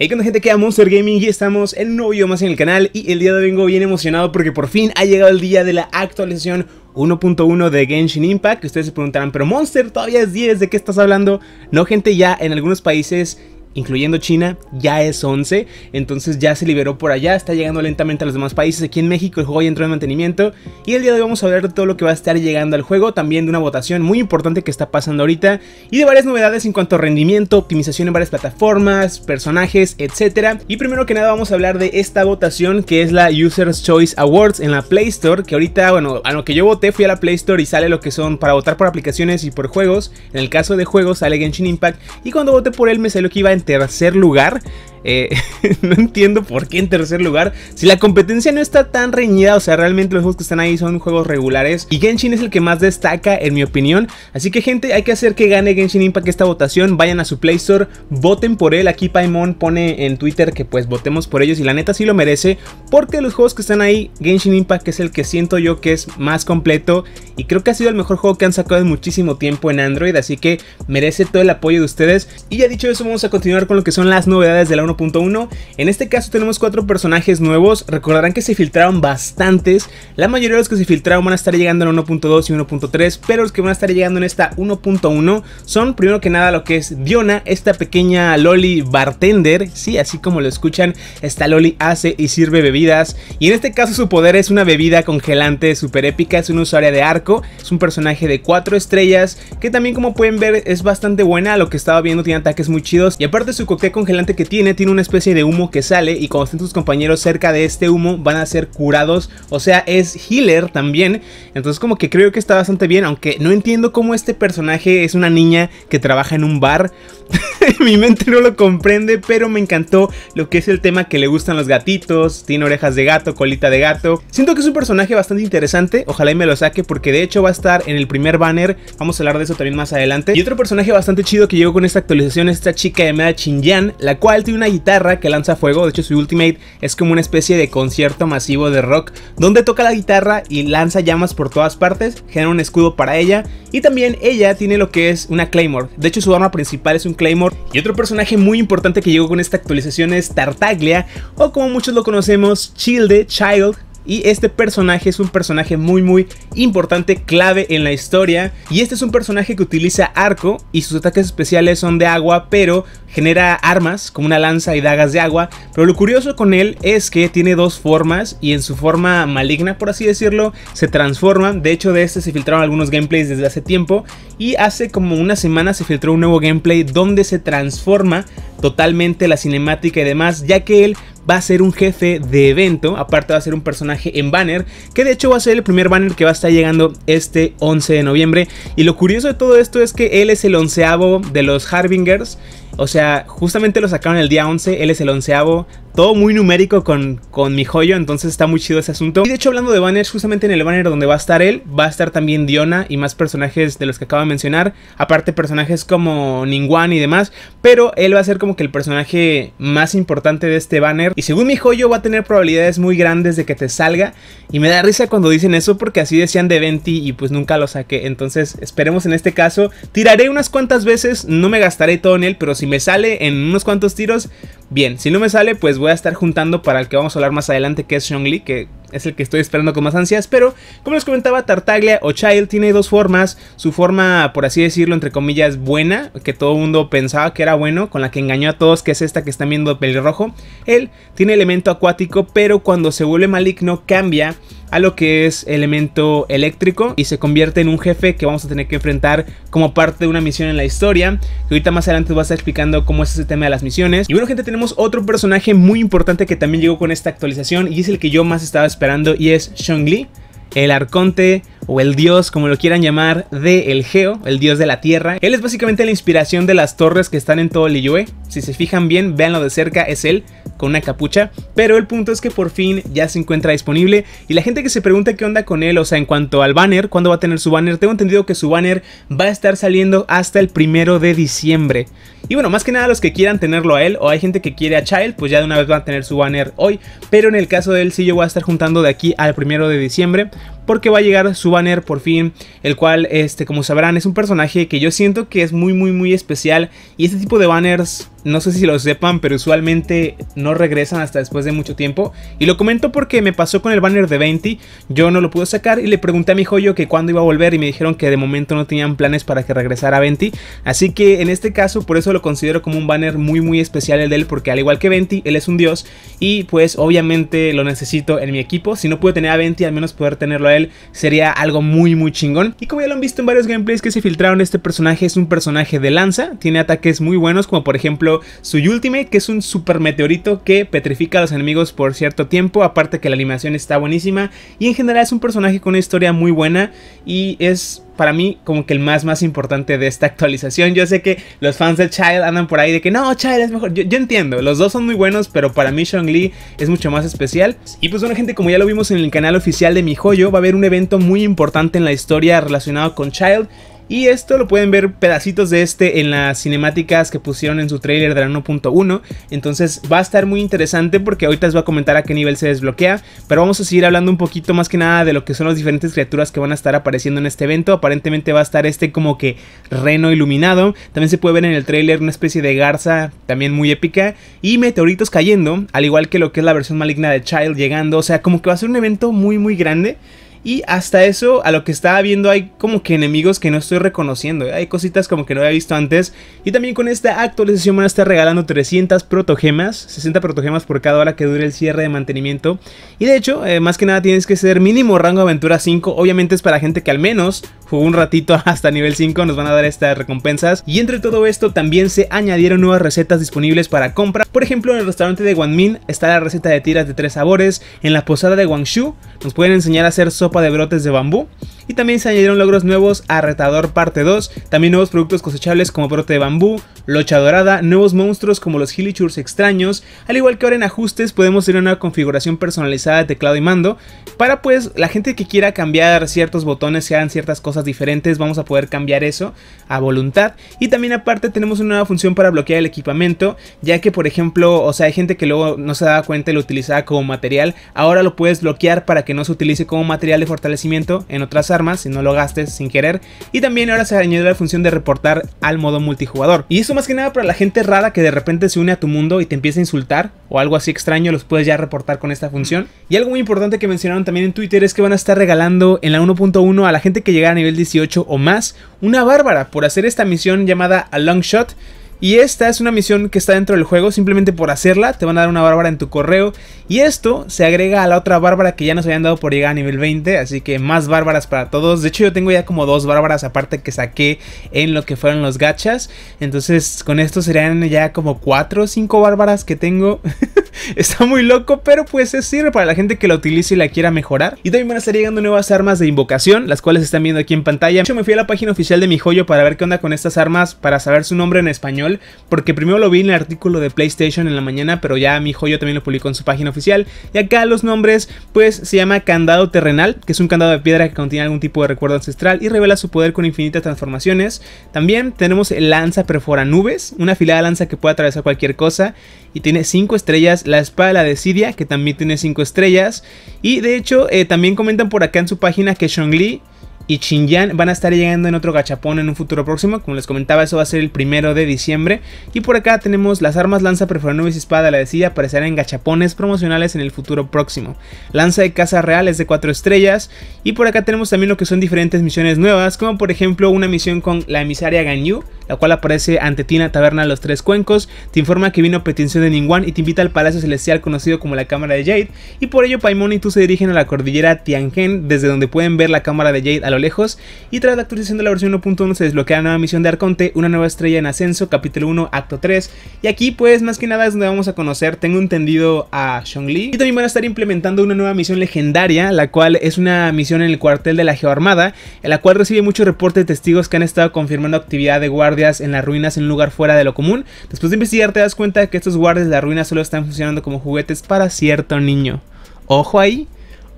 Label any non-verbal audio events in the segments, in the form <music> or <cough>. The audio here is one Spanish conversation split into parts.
Hey, cuando gente queda Monster Gaming y estamos en un nuevo video más en el canal y el día de hoy vengo bien emocionado porque por fin ha llegado el día de la actualización 1.1 de Genshin Impact, que ustedes se preguntarán, pero Monster todavía es 10, ¿de qué estás hablando? No gente, ya en algunos países incluyendo China, ya es 11, entonces ya se liberó por allá, está llegando lentamente a los demás países. Aquí en México el juego ya entró en mantenimiento y el día de hoy vamos a hablar de todo lo que va a estar llegando al juego, también de una votación muy importante que está pasando ahorita y de varias novedades en cuanto a rendimiento, optimización en varias plataformas, personajes, etcétera, Y primero que nada vamos a hablar de esta votación que es la User's Choice Awards en la Play Store, que ahorita, bueno, a lo que yo voté fui a la Play Store y sale lo que son para votar por aplicaciones y por juegos. En el caso de juegos sale Genshin Impact y cuando voté por él me salió que iba en tercer lugar eh, <laughs> no entiendo por qué en tercer lugar. Si la competencia no está tan reñida, o sea, realmente los juegos que están ahí son juegos regulares. Y Genshin es el que más destaca, en mi opinión. Así que, gente, hay que hacer que gane Genshin Impact esta votación. Vayan a su Play Store, voten por él. Aquí Paimon pone en Twitter que pues votemos por ellos. Y la neta sí lo merece. Porque los juegos que están ahí, Genshin Impact es el que siento yo que es más completo. Y creo que ha sido el mejor juego que han sacado en muchísimo tiempo en Android. Así que merece todo el apoyo de ustedes. Y ya dicho eso, vamos a continuar con lo que son las novedades de la 1.1. En este caso tenemos cuatro personajes nuevos, recordarán que se filtraron bastantes, la mayoría de los que se filtraron van a estar llegando en 1.2 y 1.3, pero los que van a estar llegando en esta 1.1 son primero que nada lo que es Diona, esta pequeña loli bartender, sí, así como lo escuchan, esta loli hace y sirve bebidas, y en este caso su poder es una bebida congelante super épica, es una usuaria de arco, es un personaje de 4 estrellas, que también como pueden ver es bastante buena, lo que estaba viendo tiene ataques muy chidos, y aparte su cóctel congelante que tiene tiene una especie de humo que sale y cuando estén tus compañeros cerca de este humo van a ser curados. O sea, es healer también. Entonces como que creo que está bastante bien, aunque no entiendo cómo este personaje es una niña que trabaja en un bar. <laughs> Mi mente no lo comprende, pero me encantó lo que es el tema que le gustan los gatitos. Tiene orejas de gato, colita de gato. Siento que es un personaje bastante interesante. Ojalá y me lo saque porque de hecho va a estar en el primer banner. Vamos a hablar de eso también más adelante. Y otro personaje bastante chido que llegó con esta actualización es esta chica llamada Chinyan, la cual tiene una guitarra que lanza fuego, de hecho su ultimate es como una especie de concierto masivo de rock, donde toca la guitarra y lanza llamas por todas partes, genera un escudo para ella, y también ella tiene lo que es una Claymore, de hecho su arma principal es un Claymore, y otro personaje muy importante que llegó con esta actualización es Tartaglia, o como muchos lo conocemos, Childe, Child, y este personaje es un personaje muy muy importante, clave en la historia. Y este es un personaje que utiliza arco y sus ataques especiales son de agua, pero genera armas como una lanza y dagas de agua. Pero lo curioso con él es que tiene dos formas y en su forma maligna, por así decirlo, se transforma. De hecho de este se filtraron algunos gameplays desde hace tiempo y hace como una semana se filtró un nuevo gameplay donde se transforma totalmente la cinemática y demás, ya que él va a ser un jefe de evento, aparte va a ser un personaje en banner, que de hecho va a ser el primer banner que va a estar llegando este 11 de noviembre. Y lo curioso de todo esto es que él es el onceavo de los Harbingers. O sea, justamente lo sacaron el día 11, él es el onceavo, todo muy numérico con, con mi joyo, entonces está muy chido ese asunto. Y de hecho, hablando de banners, justamente en el banner donde va a estar él, va a estar también Diona y más personajes de los que acabo de mencionar, aparte personajes como Ningguan y demás, pero él va a ser como que el personaje más importante de este banner y según mi joyo, va a tener probabilidades muy grandes de que te salga. Y me da risa cuando dicen eso porque así decían de Venti y pues nunca lo saqué. Entonces esperemos en este caso. Tiraré unas cuantas veces, no me gastaré todo en él, pero si me sale en unos cuantos tiros, bien. Si no me sale, pues voy a estar juntando para el que vamos a hablar más adelante, que es Shongli, que es el que estoy esperando con más ansias, pero como les comentaba, Tartaglia o Child tiene dos formas. Su forma, por así decirlo, entre comillas, buena, que todo el mundo pensaba que era bueno, con la que engañó a todos, que es esta que están viendo pelirrojo. Él tiene elemento acuático, pero cuando se vuelve maligno cambia a lo que es elemento eléctrico y se convierte en un jefe que vamos a tener que enfrentar como parte de una misión en la historia. Que ahorita más adelante voy a estar explicando cómo es ese tema de las misiones. Y bueno, gente, tenemos otro personaje muy importante que también llegó con esta actualización y es el que yo más estaba esperando y es Shongli el arconte o el dios, como lo quieran llamar, de el Geo, el dios de la tierra. Él es básicamente la inspiración de las torres que están en todo Liyue. Si se fijan bien, véanlo de cerca, es él con una capucha, pero el punto es que por fin ya se encuentra disponible y la gente que se pregunta qué onda con él, o sea, en cuanto al banner, cuándo va a tener su banner, tengo entendido que su banner va a estar saliendo hasta el primero de diciembre. Y bueno, más que nada los que quieran tenerlo a él o hay gente que quiere a Child, pues ya de una vez van a tener su banner hoy, pero en el caso de él sí yo voy a estar juntando de aquí al primero de diciembre porque va a llegar su banner por fin, el cual, este, como sabrán, es un personaje que yo siento que es muy, muy, muy especial y este tipo de banners, no sé si lo sepan, pero usualmente no regresan hasta después de mucho tiempo y lo comento porque me pasó con el banner de 20, yo no lo pude sacar y le pregunté a mi joyo que cuándo iba a volver y me dijeron que de momento no tenían planes para que regresara 20, así que en este caso por eso lo considero como un banner muy, muy especial el de él porque al igual que Venti, él es un dios y pues obviamente lo necesito en mi equipo, si no puedo tener a Venti, al menos poder tenerlo a sería algo muy muy chingón. Y como ya lo han visto en varios gameplays que se filtraron, este personaje es un personaje de lanza, tiene ataques muy buenos como por ejemplo su ultimate que es un super meteorito que petrifica a los enemigos por cierto tiempo, aparte que la animación está buenísima y en general es un personaje con una historia muy buena y es para mí como que el más más importante de esta actualización. Yo sé que los fans de Child andan por ahí de que no, Child es mejor. Yo, entiendo, los dos son muy buenos, pero para mí Lee es mucho más especial. Y pues bueno gente, como ya lo vimos en el canal oficial de Mi Joyo, va a haber un evento muy importante en la historia relacionado con Child y esto lo pueden ver pedacitos de este en las cinemáticas que pusieron en su trailer de la 1.1. Entonces va a estar muy interesante porque ahorita les voy a comentar a qué nivel se desbloquea. Pero vamos a seguir hablando un poquito más que nada de lo que son las diferentes criaturas que van a estar apareciendo en este evento. Aparentemente va a estar este como que reno iluminado. También se puede ver en el trailer una especie de garza también muy épica. Y meteoritos cayendo, al igual que lo que es la versión maligna de Child llegando. O sea, como que va a ser un evento muy muy grande. Y hasta eso, a lo que estaba viendo, hay como que enemigos que no estoy reconociendo. ¿eh? Hay cositas como que no había visto antes. Y también con esta actualización van a estar regalando 300 protogemas. 60 protogemas por cada hora que dure el cierre de mantenimiento. Y de hecho, eh, más que nada tienes que ser mínimo rango aventura 5. Obviamente es para gente que al menos jugó un ratito <laughs> hasta nivel 5. Nos van a dar estas recompensas. Y entre todo esto también se añadieron nuevas recetas disponibles para compra. Por ejemplo, en el restaurante de Guanmin está la receta de tiras de tres sabores. En la posada de Guangzhou nos pueden enseñar a hacer sopa de brotes de bambú y también se añadieron logros nuevos a Retador Parte 2, también nuevos productos cosechables como brote de bambú, locha dorada, nuevos monstruos como los Hillichurs extraños, al igual que ahora en ajustes podemos tener una configuración personalizada de teclado y mando, para pues la gente que quiera cambiar ciertos botones, sean hagan ciertas cosas diferentes, vamos a poder cambiar eso a voluntad, y también aparte tenemos una nueva función para bloquear el equipamiento, ya que por ejemplo, o sea, hay gente que luego no se daba cuenta y lo utilizaba como material, ahora lo puedes bloquear para que no se utilice como material de fortalecimiento en otras áreas si no lo gastes sin querer. Y también ahora se añadió la función de reportar al modo multijugador. Y eso más que nada para la gente rara que de repente se une a tu mundo y te empieza a insultar o algo así extraño, los puedes ya reportar con esta función. Y algo muy importante que mencionaron también en Twitter es que van a estar regalando en la 1.1 a la gente que llega a nivel 18 o más una bárbara por hacer esta misión llamada A Long Shot y esta es una misión que está dentro del juego, simplemente por hacerla te van a dar una bárbara en tu correo. Y esto se agrega a la otra bárbara que ya nos habían dado por llegar a nivel 20, así que más bárbaras para todos. De hecho yo tengo ya como dos bárbaras aparte que saqué en lo que fueron los gachas. Entonces con esto serían ya como cuatro o cinco bárbaras que tengo. <laughs> está muy loco, pero pues es sirve para la gente que la utilice y la quiera mejorar. Y también van a estar llegando nuevas armas de invocación, las cuales están viendo aquí en pantalla. De hecho me fui a la página oficial de mi joyo para ver qué onda con estas armas, para saber su nombre en español porque primero lo vi en el artículo de PlayStation en la mañana, pero ya mi joyo también lo publicó en su página oficial. Y acá los nombres, pues se llama Candado Terrenal, que es un candado de piedra que contiene algún tipo de recuerdo ancestral y revela su poder con infinitas transformaciones. También tenemos el lanza perfora nubes, una afilada lanza que puede atravesar cualquier cosa y tiene 5 estrellas. La espada la Sidia, que también tiene 5 estrellas. Y de hecho, eh, también comentan por acá en su página que Li y Xinjiang van a estar llegando en otro gachapón en un futuro próximo. Como les comentaba, eso va a ser el primero de diciembre. Y por acá tenemos las armas lanza, nubes y espada. La decía aparecerán en gachapones promocionales en el futuro próximo. Lanza de casa reales de 4 estrellas. Y por acá tenemos también lo que son diferentes misiones nuevas, como por ejemplo una misión con la emisaria Ganyu, la cual aparece ante Tina en taberna de los tres cuencos. Te informa que vino petición de Ningguan y te invita al palacio celestial conocido como la cámara de Jade. Y por ello, Paimon y tú se dirigen a la cordillera Tianjin, desde donde pueden ver la cámara de Jade a lo lejos. Y tras la actualización de la versión 1.1 se desbloquea la nueva misión de Arconte, una nueva estrella en ascenso, capítulo 1, acto 3. Y aquí pues más que nada es donde vamos a conocer, tengo entendido a Li. Y también van a estar implementando una nueva misión legendaria, la cual es una misión en el cuartel de la Geoarmada, en la cual recibe muchos reportes de testigos que han estado confirmando actividad de guardias en las ruinas en un lugar fuera de lo común. Después de investigar te das cuenta que estos guardias de la ruina solo están funcionando como juguetes para cierto niño. Ojo ahí.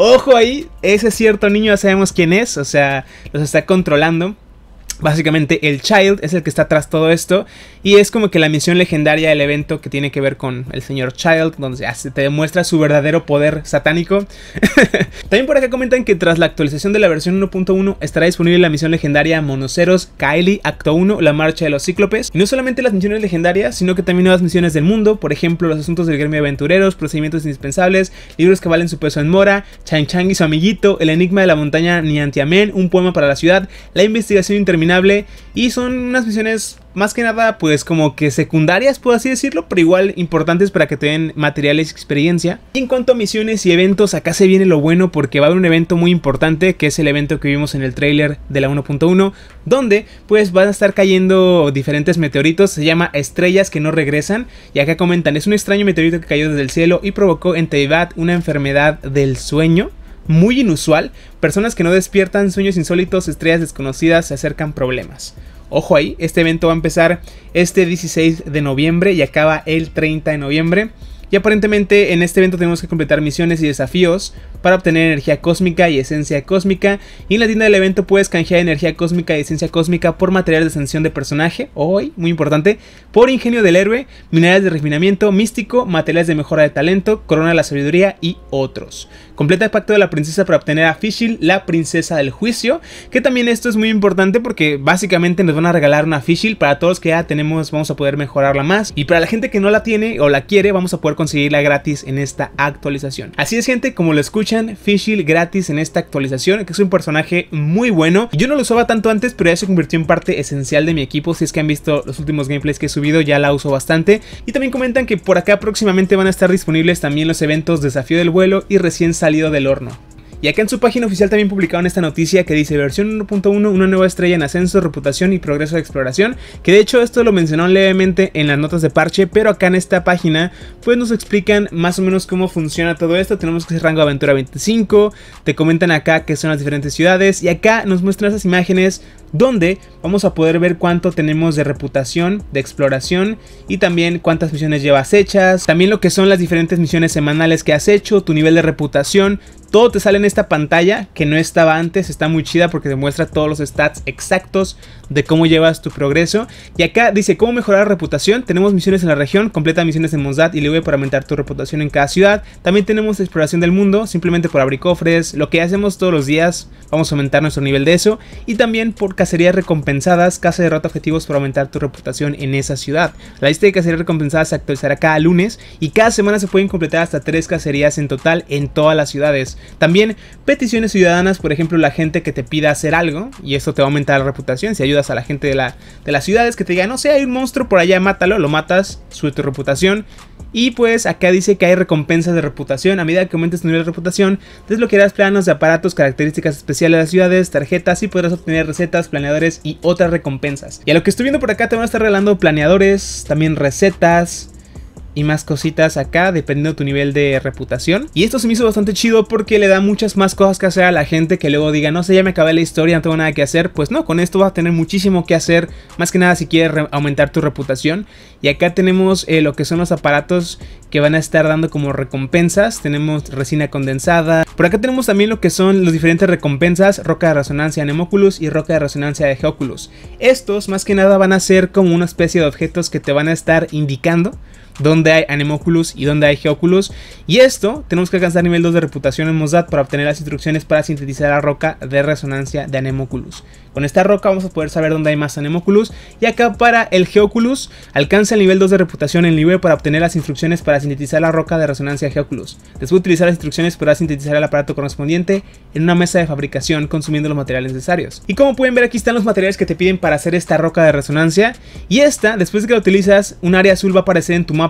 Ojo ahí, ese cierto niño ya sabemos quién es, o sea, los está controlando. Básicamente el Child es el que está tras todo esto y es como que la misión legendaria del evento que tiene que ver con el señor Child, donde se te demuestra su verdadero poder satánico. <laughs> También por acá comentan que tras la actualización de la versión 1.1 estará disponible la misión legendaria Monoceros Kylie Acto 1, la marcha de los cíclopes. Y no solamente las misiones legendarias, sino que también nuevas misiones del mundo, por ejemplo los asuntos del gremio aventureros, procedimientos indispensables, libros que valen su peso en mora, Chang Chang y su amiguito, el enigma de la montaña Niantiamen, un poema para la ciudad, la investigación interminable y son unas misiones más que nada pues como que secundarias puedo así decirlo, pero igual importantes para que te den materiales y experiencia. Y en cuanto a misiones y eventos, acá se viene lo bueno porque va a haber un evento muy importante que es el evento que vimos en el trailer de la 1.1 donde pues van a estar cayendo diferentes meteoritos, se llama estrellas que no regresan y acá comentan es un extraño meteorito que cayó desde el cielo y provocó en Teibat una enfermedad del sueño muy inusual, personas que no despiertan, sueños insólitos, estrellas desconocidas, se acercan problemas. Ojo ahí, este evento va a empezar este 16 de noviembre y acaba el 30 de noviembre. Y aparentemente en este evento tenemos que completar misiones y desafíos para obtener energía cósmica y esencia cósmica. Y en la tienda del evento puedes canjear energía cósmica y esencia cósmica por material de sanción de personaje, hoy, muy importante, por ingenio del héroe, minerales de refinamiento místico, materiales de mejora de talento, corona de la sabiduría y otros. Completa el pacto de la princesa para obtener a Fischl, la princesa del juicio, que también esto es muy importante porque básicamente nos van a regalar una Fischl. para todos que ya tenemos vamos a poder mejorarla más y para la gente que no la tiene o la quiere vamos a poder conseguirla gratis en esta actualización. Así es gente, como lo escuchan, Fischl gratis en esta actualización, que es un personaje muy bueno. Yo no lo usaba tanto antes, pero ya se convirtió en parte esencial de mi equipo, si es que han visto los últimos gameplays que he subido, ya la uso bastante. Y también comentan que por acá próximamente van a estar disponibles también los eventos Desafío del Vuelo y recién salido del horno. Y acá en su página oficial también publicaron esta noticia que dice versión 1.1, una nueva estrella en ascenso, reputación y progreso de exploración, que de hecho esto lo mencionaron levemente en las notas de parche, pero acá en esta página pues nos explican más o menos cómo funciona todo esto, tenemos que ser rango aventura 25, te comentan acá que son las diferentes ciudades y acá nos muestran esas imágenes donde vamos a poder ver cuánto tenemos de reputación, de exploración y también cuántas misiones llevas hechas, también lo que son las diferentes misiones semanales que has hecho, tu nivel de reputación, todo te sale en esta pantalla que no estaba antes, está muy chida porque te muestra todos los stats exactos de cómo llevas tu progreso. Y acá dice cómo mejorar reputación, tenemos misiones en la región, completa misiones en Monsad y Ligue para aumentar tu reputación en cada ciudad. También tenemos exploración del mundo, simplemente por abrir cofres, lo que hacemos todos los días, vamos a aumentar nuestro nivel de eso. Y también por cacerías recompensadas, casa derrota objetivos para aumentar tu reputación en esa ciudad. La lista de cacerías recompensadas se actualizará cada lunes y cada semana se pueden completar hasta 3 cacerías en total en todas las ciudades. También peticiones ciudadanas, por ejemplo, la gente que te pida hacer algo y esto te va a aumentar la reputación. Si ayudas a la gente de, la, de las ciudades que te diga, no sé, hay un monstruo por allá, mátalo, lo matas, sube tu reputación. Y pues acá dice que hay recompensas de reputación. A medida que aumentes tu nivel de reputación, desbloquearás planos de aparatos, características especiales de las ciudades, tarjetas y podrás obtener recetas, planeadores y otras recompensas. Y a lo que estoy viendo por acá te van a estar regalando planeadores, también recetas, y más cositas acá, dependiendo de tu nivel de reputación. Y esto se me hizo bastante chido porque le da muchas más cosas que hacer a la gente que luego diga, no sé, ya me acabé la historia, no tengo nada que hacer. Pues no, con esto vas a tener muchísimo que hacer, más que nada si quieres aumentar tu reputación. Y acá tenemos eh, lo que son los aparatos que van a estar dando como recompensas. Tenemos resina condensada. Por acá tenemos también lo que son los diferentes recompensas, roca de resonancia de Nemoculus y roca de resonancia de Geoculus. Estos más que nada van a ser como una especie de objetos que te van a estar indicando dónde hay Anemoculus y donde hay Geoculus. Y esto, tenemos que alcanzar nivel 2 de reputación en Mosdat para obtener las instrucciones para sintetizar la roca de resonancia de Anemoculus. Con esta roca vamos a poder saber dónde hay más Anemoculus. Y acá para el Geoculus, alcanza el nivel 2 de reputación en libre para obtener las instrucciones para sintetizar la roca de resonancia de Geoculus. Después de utilizar las instrucciones podrá sintetizar el aparato correspondiente en una mesa de fabricación consumiendo los materiales necesarios. Y como pueden ver aquí están los materiales que te piden para hacer esta roca de resonancia. Y esta, después de que la utilizas, un área azul va a aparecer en tu mapa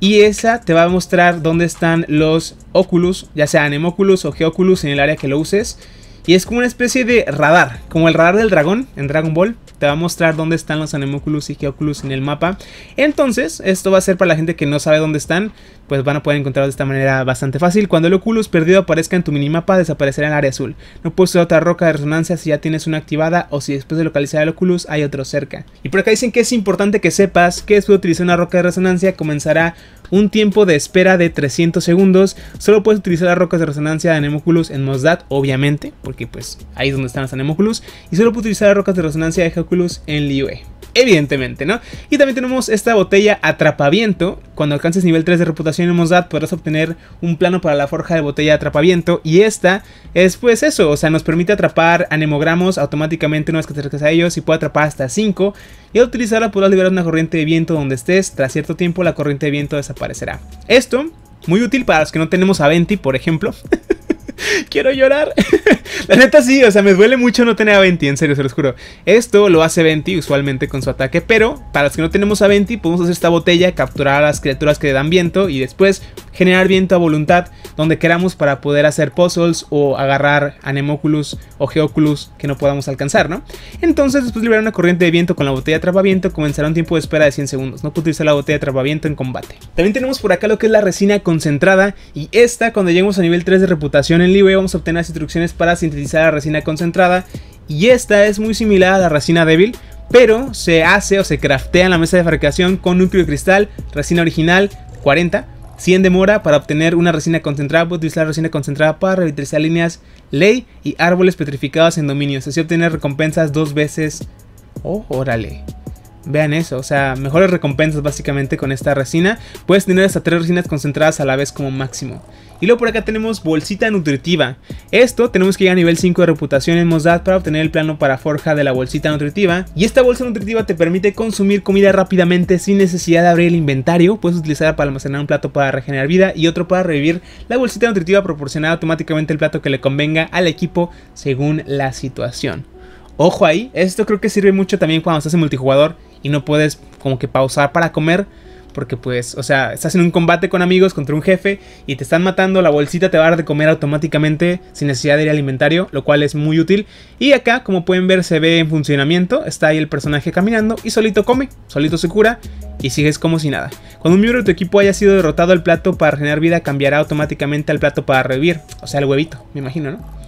y esa te va a mostrar dónde están los Oculus, ya sea anemoculus o Geoculus en el área que lo uses. Y es como una especie de radar, como el radar del dragón en Dragon Ball. Te va a mostrar dónde están los Anemoculus y Geoculus en el mapa. Entonces, esto va a ser para la gente que no sabe dónde están pues van a poder encontrarlo de esta manera bastante fácil. Cuando el Oculus perdido aparezca en tu minimapa, desaparecerá en el área azul. No puedes usar otra roca de resonancia si ya tienes una activada o si después de localizar el Oculus hay otro cerca. Y por acá dicen que es importante que sepas que después de utilizar una roca de resonancia comenzará un tiempo de espera de 300 segundos. Solo puedes utilizar las rocas de resonancia de Anemoculus en Mosdat, obviamente, porque pues ahí es donde están las Anemoculus. Y solo puedes utilizar las rocas de resonancia de Oculus en Liyue evidentemente, ¿no? Y también tenemos esta botella atrapaviento. Cuando alcances nivel 3 de reputación en Mozart podrás obtener un plano para la forja de botella atrapaviento. Y esta es pues eso, o sea, nos permite atrapar anemogramos automáticamente una vez que te acercas a ellos y puede atrapar hasta 5. Y al utilizarla podrás liberar una corriente de viento donde estés. Tras cierto tiempo la corriente de viento desaparecerá. Esto, muy útil para los que no tenemos a Venti, por ejemplo. <laughs> <laughs> Quiero llorar. <laughs> la neta sí, o sea, me duele mucho no tener a Venti, en serio, se los juro. Esto lo hace Venti usualmente con su ataque, pero para los que no tenemos a Venti, podemos hacer esta botella, capturar a las criaturas que le dan viento y después generar viento a voluntad donde queramos para poder hacer puzzles o agarrar anemoculus o geoculus que no podamos alcanzar, ¿no? Entonces, después de liberar una corriente de viento con la botella de atrapaviento, comenzará un tiempo de espera de 100 segundos. No puede utilizar la botella de atrapaviento en combate. También tenemos por acá lo que es la resina concentrada y esta, cuando lleguemos a nivel 3 de reputación en Libre, vamos a obtener las instrucciones para sintetizar la resina concentrada y esta es muy similar a la resina débil, pero se hace o se craftea en la mesa de fabricación con núcleo de cristal, resina original 40, 100 demora para obtener una resina concentrada. Puedes utilizar resina concentrada para revitalizar líneas ley y árboles petrificados en dominios. Así obtener recompensas dos veces. Oh, órale. Vean eso, o sea, mejores recompensas básicamente con esta resina. Puedes tener hasta tres resinas concentradas a la vez como máximo. Y luego por acá tenemos bolsita nutritiva. Esto tenemos que llegar a nivel 5 de reputación en Mozart para obtener el plano para forja de la bolsita nutritiva. Y esta bolsa nutritiva te permite consumir comida rápidamente sin necesidad de abrir el inventario. Puedes utilizarla para almacenar un plato para regenerar vida y otro para revivir. La bolsita nutritiva proporcionará automáticamente el plato que le convenga al equipo según la situación. Ojo ahí, esto creo que sirve mucho también cuando estás en multijugador y no puedes como que pausar para comer. Porque pues, o sea, estás en un combate con amigos contra un jefe y te están matando, la bolsita te va a dar de comer automáticamente sin necesidad de ir al inventario, lo cual es muy útil. Y acá, como pueden ver, se ve en funcionamiento, está ahí el personaje caminando y solito come, solito se cura y sigues como si nada. Cuando un miembro de tu equipo haya sido derrotado, el plato para generar vida cambiará automáticamente al plato para revivir, o sea, el huevito, me imagino, ¿no?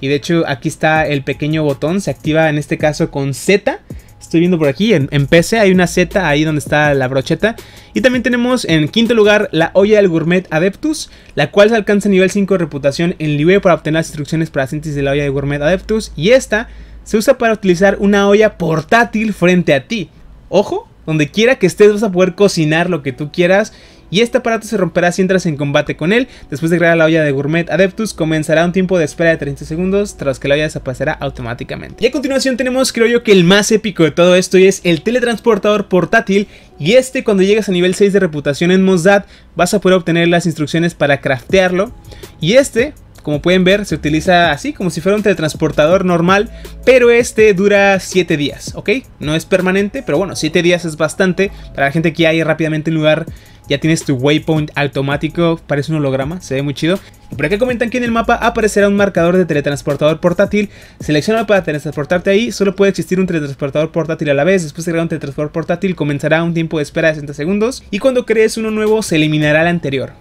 Y de hecho, aquí está el pequeño botón, se activa en este caso con Z Estoy viendo por aquí, en, PC hay una Z ahí donde está la brocheta. Y también tenemos en quinto lugar la olla del gourmet Adeptus, la cual se alcanza nivel 5 de reputación en Libre para obtener las instrucciones para síntesis de la olla del gourmet Adeptus. Y esta se usa para utilizar una olla portátil frente a ti. Ojo, donde quiera que estés vas a poder cocinar lo que tú quieras y este aparato se romperá si entras en combate con él. Después de crear la olla de Gourmet Adeptus, comenzará un tiempo de espera de 30 segundos, tras que la olla desaparecerá automáticamente. Y a continuación tenemos, creo yo, que el más épico de todo esto es el teletransportador portátil. Y este, cuando llegas a nivel 6 de reputación en Mozdad, vas a poder obtener las instrucciones para craftearlo. Y este, como pueden ver, se utiliza así, como si fuera un teletransportador normal, pero este dura 7 días, ¿ok? No es permanente, pero bueno, 7 días es bastante para la gente que hay rápidamente en lugar ya tienes tu waypoint automático, parece un holograma, se ve muy chido. por acá comentan que en el mapa aparecerá un marcador de teletransportador portátil. Selecciona para teletransportarte ahí, solo puede existir un teletransportador portátil a la vez. Después de crear un teletransportador portátil comenzará un tiempo de espera de 60 segundos y cuando crees uno nuevo se eliminará el anterior.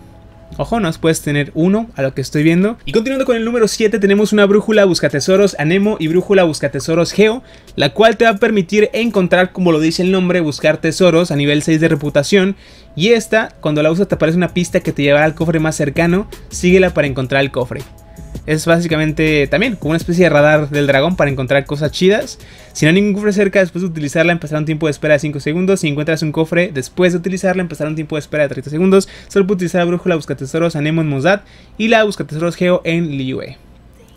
Ojo, no puedes tener uno a lo que estoy viendo. Y continuando con el número 7, tenemos una brújula Busca Tesoros Anemo y brújula Busca Tesoros Geo, la cual te va a permitir encontrar, como lo dice el nombre, buscar tesoros a nivel 6 de reputación. Y esta, cuando la usas te aparece una pista que te llevará al cofre más cercano, síguela para encontrar el cofre. Es básicamente también como una especie de radar del dragón para encontrar cosas chidas. Si no hay ningún cofre cerca, después de utilizarla empezará un tiempo de espera de 5 segundos. Si encuentras un cofre, después de utilizarla empezará un tiempo de espera de 30 segundos. Solo puedes utilizar la brújula tesoros Anemo en Mozad y la Busca Tesoros Geo en Liyue.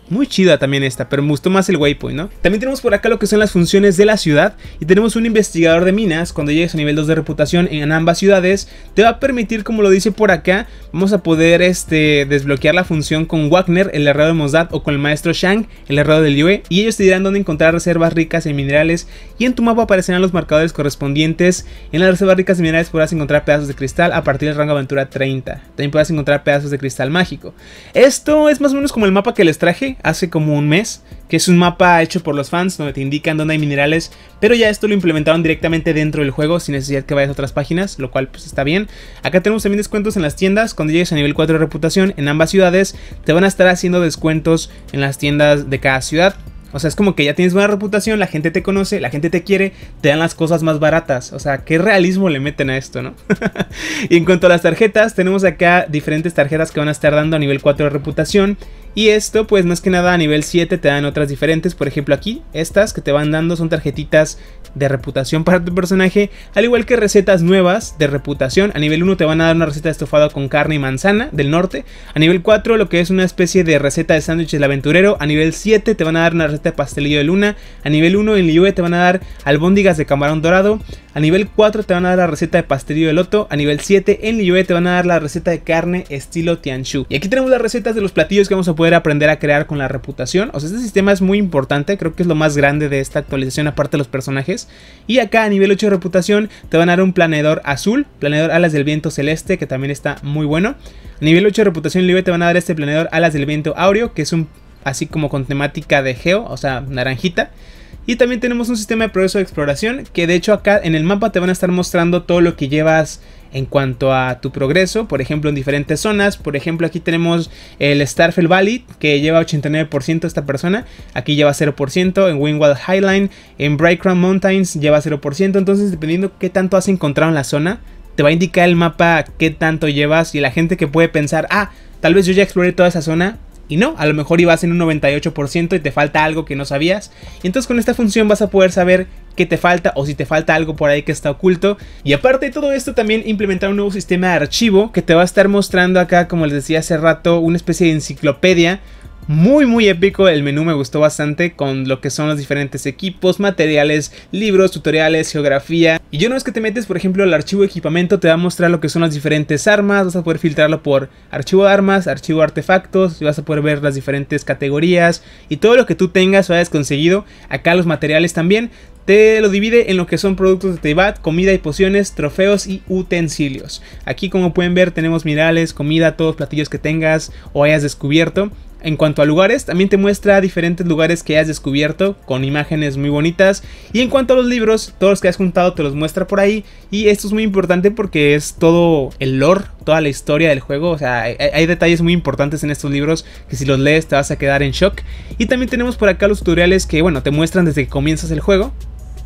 Muy chida también esta, pero me gustó más el waypoint, ¿no? También tenemos por acá lo que son las funciones de la ciudad y tenemos un investigador de minas. Cuando llegues a nivel 2 de reputación en ambas ciudades, te va a permitir, como lo dice por acá, vamos a poder este, desbloquear la función con Wagner, el herrero de Mozart o con el maestro Shang, el herrero del Yue, y ellos te dirán dónde encontrar reservas ricas en minerales y en tu mapa aparecerán los marcadores correspondientes. En las reservas ricas en minerales podrás encontrar pedazos de cristal a partir del rango aventura 30. También podrás encontrar pedazos de cristal mágico. Esto es más o menos como el mapa que les traje hace como un mes, que es un mapa hecho por los fans donde te indican dónde hay minerales, pero ya esto lo implementaron directamente dentro del juego sin necesidad que vayas a otras páginas, lo cual pues está bien. Acá tenemos también descuentos en las tiendas, cuando llegues a nivel 4 de reputación en ambas ciudades te van a estar haciendo descuentos en las tiendas de cada ciudad. O sea, es como que ya tienes buena reputación, la gente te conoce, la gente te quiere, te dan las cosas más baratas. O sea, qué realismo le meten a esto, ¿no? <laughs> y en cuanto a las tarjetas, tenemos acá diferentes tarjetas que van a estar dando a nivel 4 de reputación. Y esto pues más que nada a nivel 7 te dan otras diferentes, por ejemplo aquí estas que te van dando son tarjetitas de reputación <laughs> para tu personaje, al igual que recetas nuevas de reputación, a nivel 1 te van a dar una receta de estofado con carne y manzana del norte, a nivel 4 lo que es una especie de receta de sándwiches del aventurero, a nivel 7 te van a dar una receta de pastelillo de luna, a nivel 1 en Liyue te van a dar albóndigas de camarón dorado, a nivel 4 te van a dar la receta de pastelillo de loto, a nivel 7 en Liyue te van a dar la receta de carne estilo Tianchu. Y aquí tenemos las recetas de los platillos que vamos a poder aprender a crear con la reputación. O sea, este sistema es muy importante, creo que es lo más grande de esta actualización aparte de los personajes. Y acá a nivel 8 de reputación te van a dar un planeador azul, planeador alas del viento celeste, que también está muy bueno. A nivel 8 de reputación libre te van a dar este planeador alas del viento aureo, que es un así como con temática de geo, o sea, naranjita. Y también tenemos un sistema de progreso de exploración, que de hecho acá en el mapa te van a estar mostrando todo lo que llevas en cuanto a tu progreso, por ejemplo en diferentes zonas, por ejemplo aquí tenemos el Starfell Valley que lleva 89% esta persona, aquí lleva 0%, en Windwall Highline, en Crown Mountains lleva 0%, entonces dependiendo qué tanto has encontrado en la zona, te va a indicar el mapa qué tanto llevas y la gente que puede pensar, ah, tal vez yo ya exploré toda esa zona, y no, a lo mejor ibas en un 98% y te falta algo que no sabías. Y entonces con esta función vas a poder saber qué te falta o si te falta algo por ahí que está oculto. Y aparte de todo esto también implementar un nuevo sistema de archivo que te va a estar mostrando acá, como les decía hace rato, una especie de enciclopedia muy muy épico, el menú me gustó bastante con lo que son los diferentes equipos, materiales, libros, tutoriales, geografía. Y yo no es que te metes, por ejemplo, al archivo de equipamiento, te va a mostrar lo que son las diferentes armas, vas a poder filtrarlo por archivo de armas, archivo de artefactos, y vas a poder ver las diferentes categorías y todo lo que tú tengas o hayas conseguido. Acá los materiales también, te lo divide en lo que son productos de Teibat, comida y pociones, trofeos y utensilios. Aquí como pueden ver tenemos minerales, comida, todos los platillos que tengas o hayas descubierto. En cuanto a lugares, también te muestra diferentes lugares que has descubierto con imágenes muy bonitas. Y en cuanto a los libros, todos los que has juntado te los muestra por ahí. Y esto es muy importante porque es todo el lore, toda la historia del juego. O sea, hay, detalles muy importantes en estos libros que si los lees te vas a quedar en shock. Y también tenemos por acá los tutoriales que, bueno, te muestran desde que comienzas el juego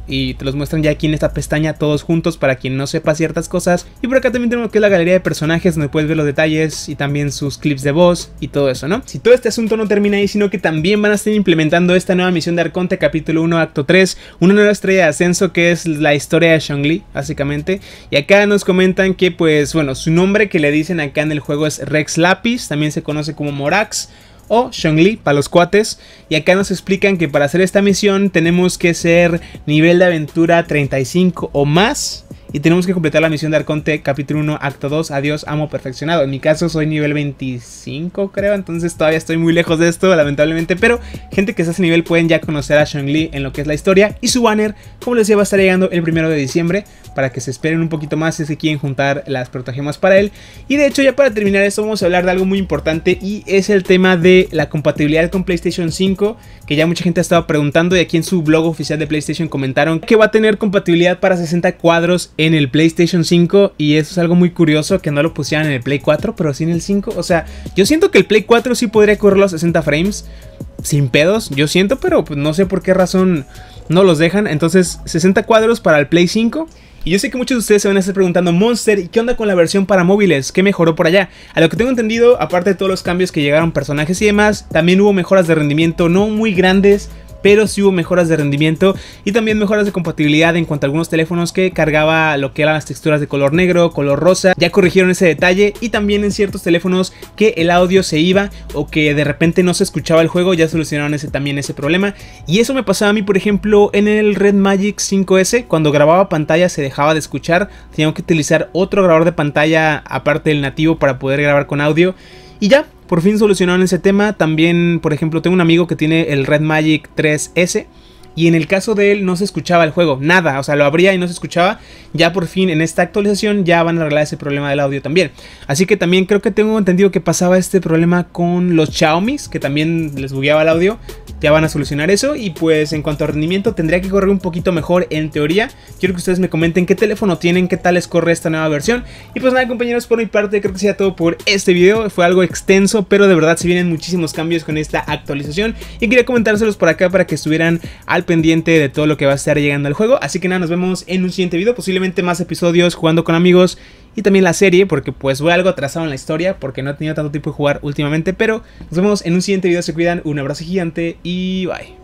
y te los muestran ya aquí en esta pestaña todos juntos para quien no sepa ciertas cosas. Y por acá también tenemos que la galería de personajes donde puedes ver los detalles y también sus clips de voz y todo eso, ¿no? Si todo este asunto no termina ahí, sino que también van a estar implementando esta nueva misión de Arconte capítulo 1 acto 3, una nueva estrella de ascenso que es la historia de Shangli, básicamente. Y acá nos comentan que pues bueno, su nombre que le dicen acá en el juego es Rex Lapis, también se conoce como Morax o Li para los cuates. Y acá nos explican que para hacer esta misión tenemos que ser nivel de aventura 35 o más. Y tenemos que completar la misión de Arconte, capítulo 1, acto 2, adiós, amo perfeccionado. En mi caso soy nivel 25, creo, entonces todavía estoy muy lejos de esto, lamentablemente. Pero gente que está a ese nivel pueden ya conocer a Shang Li en lo que es la historia. Y su banner, como les decía, va a estar llegando el primero de diciembre para que se esperen un poquito más si es quieren juntar las protagemas para él. Y de hecho ya para terminar esto vamos a hablar de algo muy importante y es el tema de la compatibilidad con PlayStation 5, que ya mucha gente ha estado preguntando y aquí en su blog oficial de PlayStation comentaron que va a tener compatibilidad para 60 cuadros en el PlayStation 5 y eso es algo muy curioso que no lo pusieran en el Play 4 pero sí en el 5, o sea, yo siento que el Play 4 sí podría correr los 60 frames sin pedos, yo siento, pero pues, no sé por qué razón no los dejan. Entonces, 60 cuadros para el Play 5 y yo sé que muchos de ustedes se van a estar preguntando, Monster, ¿y qué onda con la versión para móviles? ¿Qué mejoró por allá? A lo que tengo entendido, aparte de todos los cambios que llegaron personajes y demás, también hubo mejoras de rendimiento no muy grandes, pero sí hubo mejoras de rendimiento y también mejoras de compatibilidad en cuanto a algunos teléfonos que cargaba lo que eran las texturas de color negro, color rosa, ya corrigieron ese detalle y también en ciertos teléfonos que el audio se iba o que de repente no se escuchaba el juego, ya solucionaron ese, también ese problema y eso me pasaba a mí por ejemplo en el Red Magic 5S, cuando grababa pantalla se dejaba de escuchar, tenía que utilizar otro grabador de pantalla aparte del nativo para poder grabar con audio y ya, por fin solucionaron ese tema. También, por ejemplo, tengo un amigo que tiene el Red Magic 3S y en el caso de él no se escuchaba el juego, nada, o sea, lo abría y no se escuchaba. Ya por fin en esta actualización ya van a arreglar ese problema del audio también. Así que también creo que tengo entendido que pasaba este problema con los Xiaomi's que también les bugueaba el audio. Ya van a solucionar eso y pues en cuanto a rendimiento tendría que correr un poquito mejor en teoría. Quiero que ustedes me comenten qué teléfono tienen, qué tal les corre esta nueva versión. Y pues nada compañeros, por mi parte creo que sea todo por este video. Fue algo extenso, pero de verdad se vienen muchísimos cambios con esta actualización. Y quería comentárselos por acá para que estuvieran al pendiente de todo lo que va a estar llegando al juego. Así que nada, nos vemos en un siguiente video, posiblemente más episodios jugando con amigos y también la serie, porque pues voy algo atrasado en la historia, porque no he tenido tanto tiempo de jugar últimamente, pero nos vemos en un siguiente video, se cuidan, un abrazo gigante y bye.